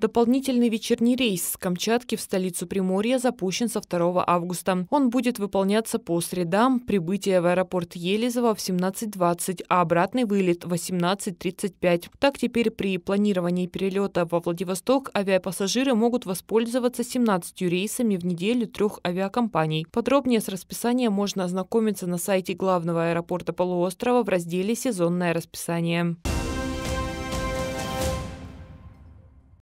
Дополнительный вечерний рейс с Камчатки в столицу Приморья запущен со 2 августа. Он будет выполняться по средам, прибытие в аэропорт Елизово в 17.20, а обратный вылет в 18.35. Так теперь при планировании перелета во Владивосток авиапассажиры могут воспользоваться 17 рейсами в неделю трех авиакомпаний. Подробнее с расписанием можно ознакомиться на сайте главного аэропорта полуострова в разделе «Сезонное расписание».